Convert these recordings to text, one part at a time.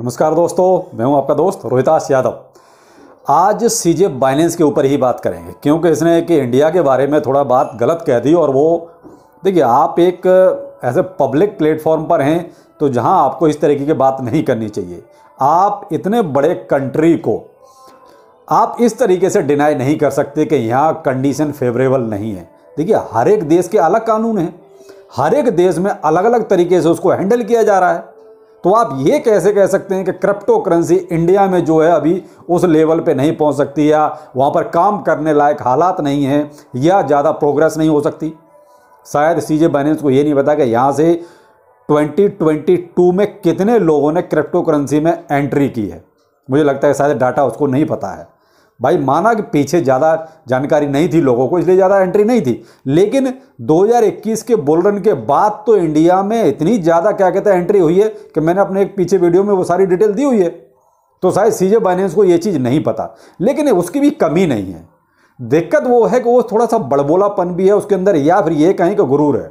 नमस्कार दोस्तों मैं हूं आपका दोस्त रोहितास यादव आज सीजे बाइनेंस के ऊपर ही बात करेंगे क्योंकि इसने कि इंडिया के बारे में थोड़ा बात गलत कह दी और वो देखिए आप एक ऐसे पब्लिक प्लेटफॉर्म पर हैं तो जहां आपको इस तरीके की बात नहीं करनी चाहिए आप इतने बड़े कंट्री को आप इस तरीके से डिनाई नहीं कर सकते कि यहाँ कंडीशन फेवरेबल नहीं है देखिए हर एक देश के अलग कानून हैं हर एक देश में अलग अलग तरीके से उसको हैंडल किया जा रहा है तो आप ये कैसे कह सकते हैं कि क्रिप्टो करेंसी इंडिया में जो है अभी उस लेवल पे नहीं पहुंच सकती या वहाँ पर काम करने लायक हालात नहीं है या ज़्यादा प्रोग्रेस नहीं हो सकती शायद सी जे बाइनेंस को ये नहीं पता कि यहाँ से 2022 में कितने लोगों ने क्रिप्टो करेंसी में एंट्री की है मुझे लगता है शायद डाटा उसको नहीं पता है भाई माना कि पीछे ज़्यादा जानकारी नहीं थी लोगों को इसलिए ज़्यादा एंट्री नहीं थी लेकिन 2021 के बुल रन के बाद तो इंडिया में इतनी ज़्यादा क्या कहते हैं एंट्री हुई है कि मैंने अपने एक पीछे वीडियो में वो सारी डिटेल दी हुई है तो शायद सीजे बाइनेंस को ये चीज़ नहीं पता लेकिन उसकी भी कमी नहीं है दिक्कत वो है कि वो थोड़ा सा बड़बोलापन भी है उसके अंदर या फिर ये कहें कि गुरूर है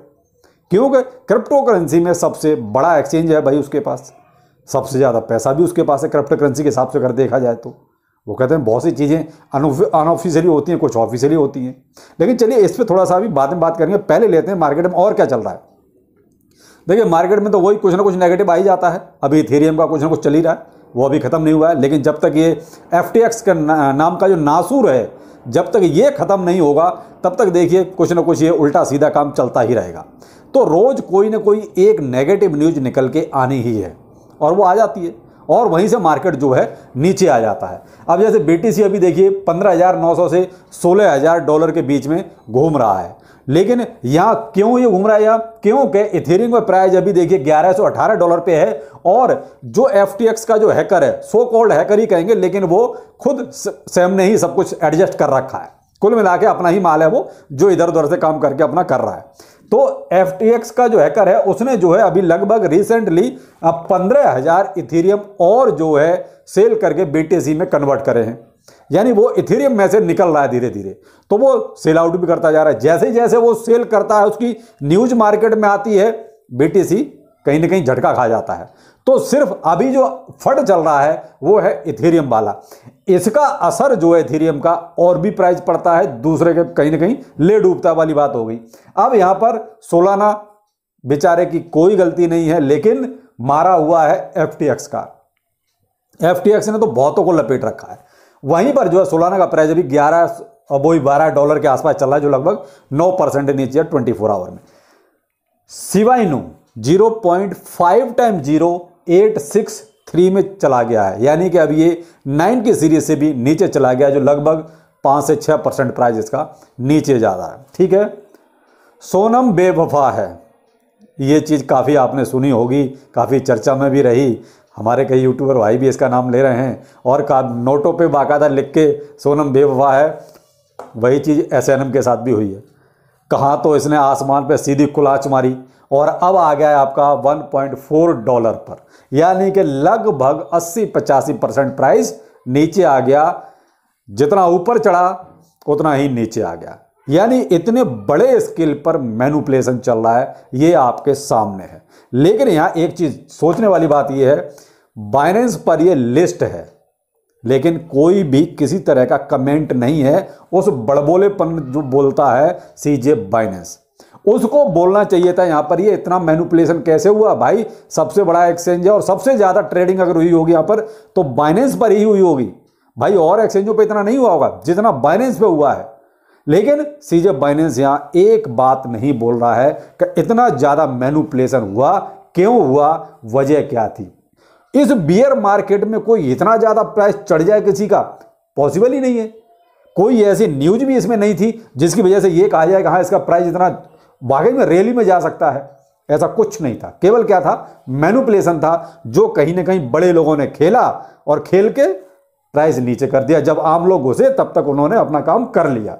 क्योंकि क्रिप्टो करेंसी में सबसे बड़ा एक्सचेंज है भाई उसके पास सबसे ज़्यादा पैसा भी उसके पास है क्रिप्टो करेंसी के हिसाब से अगर देखा जाए तो वो कहते हैं बहुत सी चीज़ें अनऑफिशियली होती हैं कुछ ऑफिशियली होती हैं लेकिन चलिए इस पर थोड़ा सा अभी बाद में बात करेंगे पहले लेते हैं मार्केट में और क्या चल रहा है देखिए मार्केट में तो वही कुछ ना कुछ नेगेटिव आ ही जाता है अभी इथेरियम का कुछ ना कुछ चल ही रहा है वो अभी ख़त्म नहीं हुआ है लेकिन जब तक ये एफ टी का नाम का जो नासूर है जब तक ये ख़त्म नहीं होगा तब तक देखिए कुछ ना कुछ ये उल्टा सीधा काम चलता ही रहेगा तो रोज़ कोई ना कोई एक नेगेटिव न्यूज निकल के आनी ही है और वो आ जाती है और वहीं से मार्केट जो है नीचे आ जाता है अब जैसे बीटीसी अभी देखिए 15,900 से 16,000 डॉलर के बीच में घूम रहा है लेकिन यहाँ क्यों ये घूम रहा है यहाँ के इथेरियम का प्राइस अभी देखिए 1118 डॉलर पे है और जो एफ का जो हैकर है सो कॉल्ड हैकर ही कहेंगे लेकिन वो खुद सेम ने ही सब कुछ एडजस्ट कर रखा है कुल मिला के अपना ही माल है वो जो इधर उधर से काम करके अपना कर रहा है तो एफ का जो हैकर है उसने जो है अभी लगभग रिसेंटली पंद्रह हज़ार इथेरियम और जो है सेल करके बी में कन्वर्ट करे हैं यानी वो इथेरियम में से निकल रहा है धीरे धीरे तो वो सेल आउट भी करता जा रहा है जैसे जैसे वो सेल करता है उसकी न्यूज मार्केट में आती है बी कहीं ना कहीं झटका खा जाता है तो सिर्फ अभी जो फट चल रहा है वो है इथेरियम वाला इसका असर जो है इथेरियम का और भी प्राइस पड़ता है दूसरे के कहीं ना कहीं ले डूबता वाली बात हो गई अब यहां पर सोलाना बेचारे की कोई गलती नहीं है लेकिन मारा हुआ है एफ का एफ ने तो बहुतों को लपेट रखा है वहीं पर जो है सोलाना का प्राइस अभी ग्यारह अब वही बारह डॉलर के आसपास चल रहा है जो लगभग नौ परसेंट नीचे ट्वेंटी फोर आवर में सिवाइनू zero point five time zero eight six three में चला गया है यानी कि अब ये नाइन की सीरीज से भी नीचे चला गया जो लगभग पाँच से छः परसेंट प्राइस इसका नीचे जा रहा है ठीक है सोनम बेवफा है ये चीज़ काफ़ी आपने सुनी होगी काफ़ी चर्चा में भी रही हमारे कई यूट्यूबर भाई भी इसका नाम ले रहे हैं और का नोटों पे बाकायदा लिख के सोनम बेवफा है वही चीज़ एस के साथ भी हुई है कहा तो इसने आसमान पे सीधी कुलाच मारी और अब आ गया है आपका 1.4 डॉलर पर यानी कि लगभग 80 पचासी परसेंट प्राइस नीचे आ गया जितना ऊपर चढ़ा उतना ही नीचे आ गया यानी इतने बड़े स्केल पर मैनुपलेशन चल रहा है ये आपके सामने है लेकिन यहाँ एक चीज़ सोचने वाली बात यह है बाइनेंस पर यह लिस्ट है लेकिन कोई भी किसी तरह का कमेंट नहीं है उस बड़बोलेपन जो बोलता है सी जे बाइनेंस उसको बोलना चाहिए था यहां पर ये इतना मैनुपुलेशन कैसे हुआ भाई सबसे बड़ा एक्सचेंज है और सबसे ज़्यादा ट्रेडिंग अगर हुई होगी यहां पर तो बाइनेंस पर ही हुई होगी भाई और एक्सचेंजों पर इतना नहीं हुआ होगा जितना बाइनेंस पे हुआ है लेकिन सीजे बाइनेंस यहां एक बात नहीं बोल रहा है कि इतना ज़्यादा मैनुपुलेशन हुआ क्यों हुआ वजह क्या थी इस बियर मार्केट में कोई इतना ज़्यादा प्राइस चढ़ जाए किसी का पॉसिबल ही नहीं है कोई ऐसी न्यूज भी इसमें नहीं थी जिसकी वजह से यह कहा जाए कि हाँ इसका प्राइस इतना वाकई में रैली में जा सकता है ऐसा कुछ नहीं था केवल क्या था मैनुपलेशन था जो कहीं ना कहीं बड़े लोगों ने खेला और खेल के प्राइस नीचे कर दिया जब आम लोग घुसे तब तक उन्होंने अपना काम कर लिया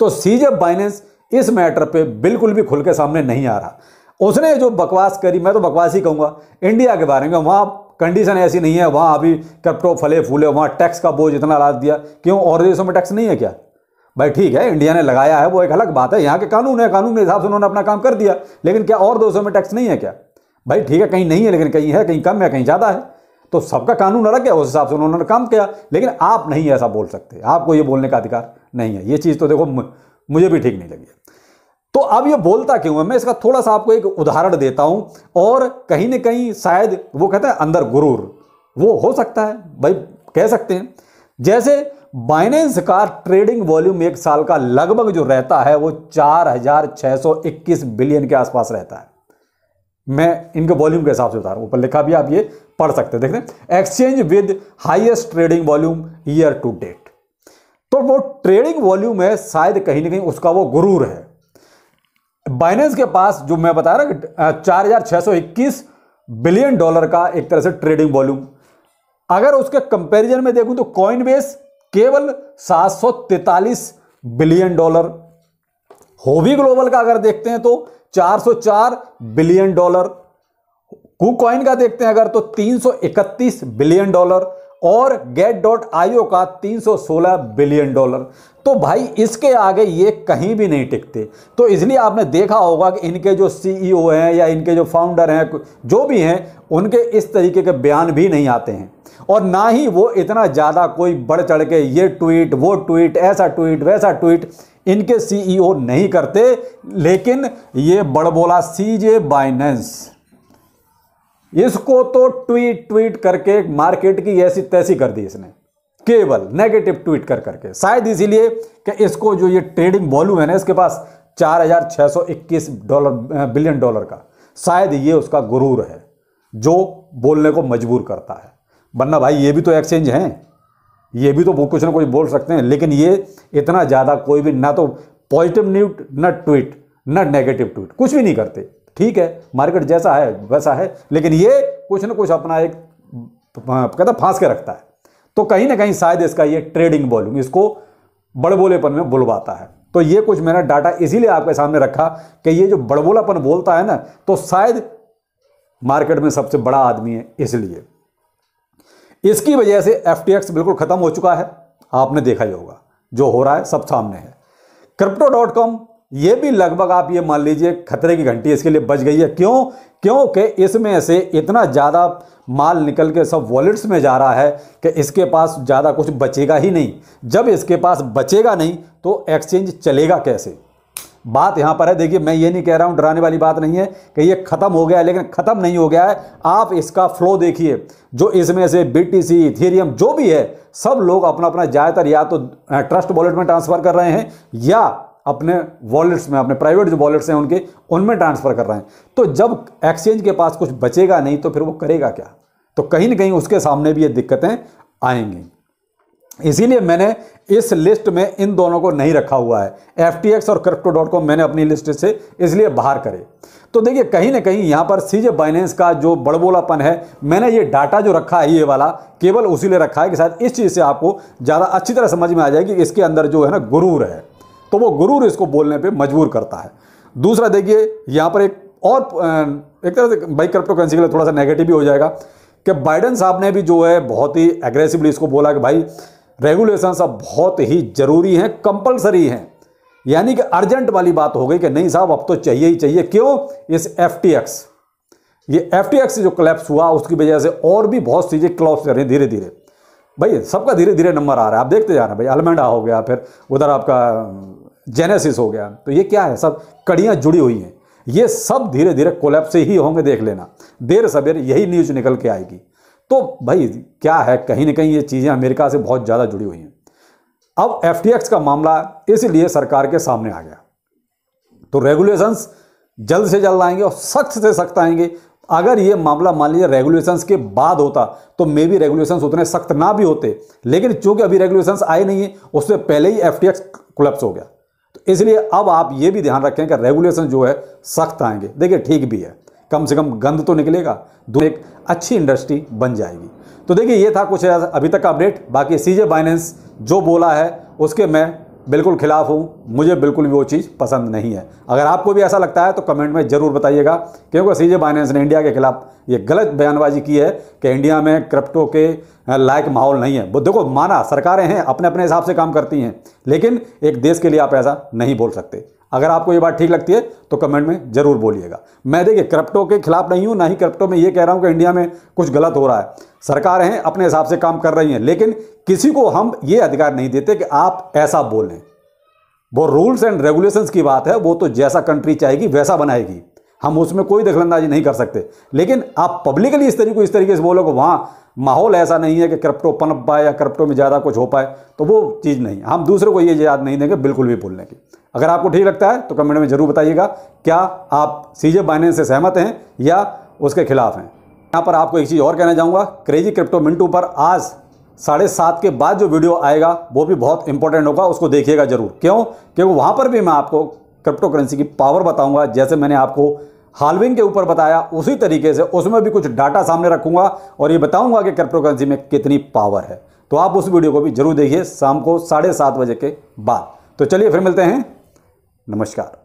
तो सीजे बाइनेंस इस मैटर पे बिल्कुल भी खुल के सामने नहीं आ रहा उसने जो बकवास करी मैं तो बकवास ही कहूँगा इंडिया के बारे में वहाँ कंडीशन ऐसी नहीं है वहाँ अभी कैप्टो फले फूले वहाँ टैक्स का बोझ इतना लाद दिया क्यों और देशों में टैक्स नहीं है क्या भाई ठीक है इंडिया ने लगाया है वो एक अलग बात है यहाँ के कानून है कानून के हिसाब से उन्होंने अपना काम कर दिया लेकिन क्या और देशों में टैक्स नहीं है क्या भाई ठीक है कहीं नहीं है लेकिन कहीं है कहीं कम है कहीं ज़्यादा है तो सबका कानून अलग है उस हिसाब से उन्होंने काम किया लेकिन आप नहीं ऐसा बोल सकते आपको ये बोलने का अधिकार नहीं है ये चीज़ तो देखो मुझे भी ठीक नहीं लगी तो अब ये बोलता क्यों है मैं इसका थोड़ा सा आपको एक उदाहरण देता हूं और कहीं ना कहीं शायद वो कहता है अंदर गुरूर वो हो सकता है भाई कह सकते हैं जैसे बाइनेंस का ट्रेडिंग वॉल्यूम एक साल का लगभग जो रहता है वो 4,621 बिलियन के आसपास रहता है मैं इनके वॉल्यूम के हिसाब से बता रहा ऊपर लिखा भी आप ये पढ़ सकते हैं देखते हैं exchange with highest trading volume year to date तो वो ट्रेडिंग वॉल्यूम है शायद कहीं ना कहीं उसका वो गुरूर है बाइनेंस के पास जो मैं बता रहा चार हजार छह सौ इक्कीस बिलियन डॉलर का एक तरह से ट्रेडिंग वॉल्यूम अगर उसके कंपैरिजन में देखूं तो कॉइन बेस केवल तैतालीस बिलियन डॉलर होवी ग्लोबल का अगर देखते हैं तो 404 बिलियन डॉलर कुकॉइन का देखते हैं अगर तो 331 बिलियन डॉलर और गेट डॉट आईओ का 316 बिलियन डॉलर तो भाई इसके आगे ये कहीं भी नहीं टिकते तो इसलिए आपने देखा होगा कि इनके जो सीईओ e हैं या इनके जो फाउंडर हैं जो भी हैं उनके इस तरीके के बयान भी नहीं आते हैं और ना ही वो इतना ज़्यादा कोई बढ़ चढ़ के ये ट्वीट वो ट्वीट ऐसा ट्वीट वैसा ट्वीट इनके सीईओ e नहीं करते लेकिन ये बड़बोला जे बाइनेंस इसको तो ट्वीट ट्वीट करके मार्केट की ऐसी तैसी कर दी इसने केवल नेगेटिव ट्वीट कर करके शायद इसीलिए कि इसको जो ये ट्रेडिंग वॉल्यूम है ना इसके पास 4,621 डॉलर बिलियन डॉलर का शायद ये उसका गुरूर है जो बोलने को मजबूर करता है वरना भाई ये भी तो एक्सचेंज हैं ये भी तो कुछ ना कुछ बोल सकते हैं लेकिन ये इतना ज़्यादा कोई भी ना तो पॉजिटिव न्यूट ना ट्वीट ना नेगेटिव ट्वीट कुछ भी नहीं करते ठीक है मार्केट जैसा है वैसा है लेकिन ये कुछ ना कुछ अपना एक कहता फांस के रखता है तो कहीं ना कहीं शायद इसका ये ट्रेडिंग वॉल्यूम इसको बड़बोलेपन में बुलवाता है तो ये कुछ मैंने डाटा इसीलिए आपके सामने रखा कि ये जो बड़बोलापन बोलता है ना तो शायद मार्केट में सबसे बड़ा आदमी है इसलिए इसकी वजह से एफ बिल्कुल ख़त्म हो चुका है आपने देखा ही होगा जो हो रहा है सब सामने है क्रिप्टो डॉट कॉम ये भी लगभग आप ये मान लीजिए खतरे की घंटी इसके लिए बच गई है क्यों क्योंकि इसमें से इतना ज़्यादा माल निकल के सब वॉलेट्स में जा रहा है कि इसके पास ज़्यादा कुछ बचेगा ही नहीं जब इसके पास बचेगा नहीं तो एक्सचेंज चलेगा कैसे बात यहाँ पर है देखिए मैं ये नहीं कह रहा हूँ डराने वाली बात नहीं है कि ये ख़त्म हो गया है लेकिन ख़त्म नहीं हो गया है आप इसका फ्लो देखिए जो इसमें से बी टी सी इथेरियम जो भी है सब लोग अपना अपना ज़्यादातर या तो ट्रस्ट वॉलेट में ट्रांसफ़र कर रहे हैं या अपने वॉलेट्स में अपने प्राइवेट जो वॉलेट्स हैं उनके उनमें ट्रांसफ़र कर रहे हैं तो जब एक्सचेंज के पास कुछ बचेगा नहीं तो फिर वो करेगा क्या तो कहीं ना कहीं उसके सामने भी ये दिक्कतें आएंगी इसीलिए मैंने इस लिस्ट में इन दोनों को नहीं रखा हुआ है एफ और क्रिप्टो डॉट कॉम मैंने अपनी लिस्ट से इसलिए बाहर करे तो देखिए कहीं ना कहीं यहाँ पर सीजे बाइनेंस का जो बड़बोलापन है मैंने ये डाटा जो रखा है ये वाला केवल उसी लिए रखा है कि शायद इस चीज़ से आपको ज़्यादा अच्छी तरह समझ में आ जाएगी कि इसके अंदर जो है ना गुरूर है तो वो गुरूर इसको बोलने पर मजबूर करता है दूसरा देखिए यहाँ पर एक और एक तरह से बाई क्रिप्टो करेंसी के लिए थोड़ा सा नेगेटिव भी हो जाएगा कि बाइडन साहब ने भी जो है बहुत ही एग्रेसिवली इसको बोला कि भाई रेगुलेशन सब बहुत ही ज़रूरी हैं कंपलसरी हैं यानी कि अर्जेंट वाली बात हो गई कि नहीं साहब अब तो चाहिए ही चाहिए क्यों इस एफ ये एफ से जो क्लैप्स हुआ उसकी वजह से और भी बहुत चीज़ें क्लॉप्स कर रही धीरे धीरे भाई सबका धीरे धीरे नंबर आ रहा है आप देखते जा रहे हैं भाई अलमेंडा हो गया फिर उधर आपका जेनेसिस हो गया तो ये क्या है सब कड़ियाँ जुड़ी हुई हैं ये सब धीरे धीरे कोलैप्स ही होंगे देख लेना देर सवेर यही न्यूज़ निकल के आएगी तो भाई क्या है कहीं ना कहीं ये चीज़ें अमेरिका से बहुत ज़्यादा जुड़ी हुई हैं अब एफ का मामला इसलिए सरकार के सामने आ गया तो रेगुलेशंस जल्द से जल्द आएंगे और सख्त से सख्त आएंगे अगर ये मामला मान लीजिए रेगुलेशंस के बाद होता तो मे बी रेगुलेशंस उतने सख्त ना भी होते लेकिन चूंकि अभी रेगुलेशंस आए नहीं है उससे पहले ही एफ टी हो गया इसलिए अब आप ये भी ध्यान रखें कि रेगुलेशन जो है सख्त आएंगे देखिए ठीक भी है कम से कम गंद तो निकलेगा दो एक अच्छी इंडस्ट्री बन जाएगी तो देखिए ये था कुछ अभी तक का अपडेट बाकी सीजे फाइनेंस जो बोला है उसके मैं बिल्कुल खिलाफ हूँ मुझे बिल्कुल भी वो चीज़ पसंद नहीं है अगर आपको भी ऐसा लगता है तो कमेंट में ज़रूर बताइएगा क्योंकि सीजे बाइनेंस ने इंडिया के खिलाफ ये गलत बयानबाजी की है कि इंडिया में क्रिप्टो के लायक माहौल नहीं है वो देखो माना सरकारें हैं अपने अपने हिसाब से काम करती हैं लेकिन एक देश के लिए आप ऐसा नहीं बोल सकते अगर आपको ये बात ठीक लगती है तो कमेंट में जरूर बोलिएगा मैं देखिए करप्टो के खिलाफ नहीं हूँ ना ही करप्टो में ये कह रहा हूँ कि इंडिया में कुछ गलत हो रहा है सरकार हैं अपने हिसाब से काम कर रही हैं लेकिन किसी को हम ये अधिकार नहीं देते कि आप ऐसा बोलें वो रूल्स एंड रेगुलेशंस की बात है वो तो जैसा कंट्री चाहेगी वैसा बनाएगी हम उसमें कोई दखलंदाजी नहीं कर सकते लेकिन आप पब्लिकली इस तरीके को इस तरीके से बोलोगे वहाँ माहौल ऐसा नहीं है कि करप्टो पनप पाए या करप्टो में ज़्यादा कुछ हो पाए तो वो चीज़ नहीं हम दूसरे को ये याद नहीं देंगे बिल्कुल भी भूलने की अगर आपको ठीक लगता है तो कमेंट में ज़रूर बताइएगा क्या आप सीजे बाइनेंस से सहमत हैं या उसके खिलाफ हैं यहाँ पर आपको एक चीज़ और कहना चाहूँगा क्रेजी क्रिप्टो मिंटू पर आज साढ़े सात के बाद जो वीडियो आएगा वो भी बहुत इंपॉर्टेंट होगा उसको देखिएगा जरूर क्यों क्योंकि वहाँ पर भी मैं आपको क्रिप्टो करेंसी की पावर बताऊँगा जैसे मैंने आपको हालविंग के ऊपर बताया उसी तरीके से उसमें भी कुछ डाटा सामने रखूंगा और ये बताऊंगा कि क्रिप्टोकरेंसी में कितनी पावर है तो आप उस वीडियो को भी जरूर देखिए शाम को साढ़े सात बजे के बाद तो चलिए फिर मिलते हैं नमस्कार